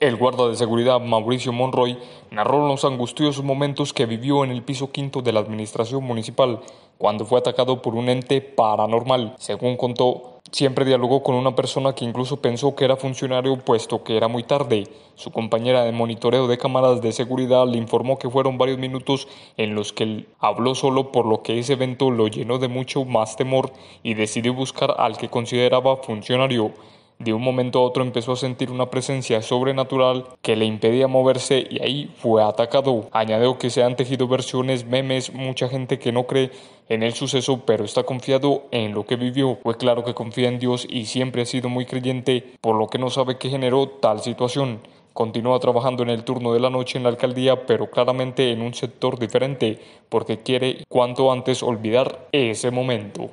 El guarda de seguridad Mauricio Monroy narró los angustiosos momentos que vivió en el piso quinto de la administración municipal cuando fue atacado por un ente paranormal. Según contó, Siempre dialogó con una persona que incluso pensó que era funcionario puesto que era muy tarde. Su compañera de monitoreo de cámaras de seguridad le informó que fueron varios minutos en los que él habló solo por lo que ese evento lo llenó de mucho más temor y decidió buscar al que consideraba funcionario. De un momento a otro empezó a sentir una presencia sobrenatural que le impedía moverse y ahí fue atacado. Añadió que se han tejido versiones, memes, mucha gente que no cree en el suceso, pero está confiado en lo que vivió. Fue claro que confía en Dios y siempre ha sido muy creyente, por lo que no sabe qué generó tal situación. Continúa trabajando en el turno de la noche en la alcaldía, pero claramente en un sector diferente, porque quiere cuanto antes olvidar ese momento.